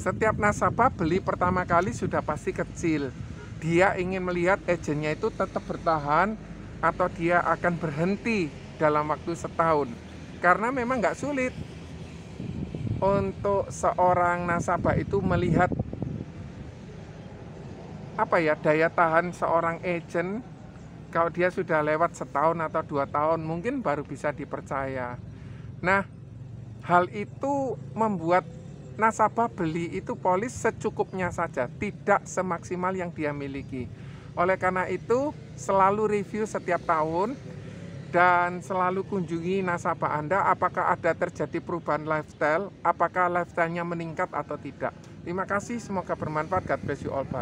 Setiap nasabah beli pertama kali sudah pasti kecil. Dia ingin melihat ejennya itu tetap bertahan atau dia akan berhenti dalam waktu setahun. Karena memang nggak sulit untuk seorang nasabah itu melihat apa ya daya tahan seorang agent kalau dia sudah lewat setahun atau dua tahun mungkin baru bisa dipercaya. Nah, hal itu membuat nasabah beli itu polis secukupnya saja, tidak semaksimal yang dia miliki. Oleh karena itu, selalu review setiap tahun dan selalu kunjungi nasabah Anda apakah ada terjadi perubahan lifestyle, apakah lifestyle-nya meningkat atau tidak. Terima kasih, semoga bermanfaat. God bless you all. Bye.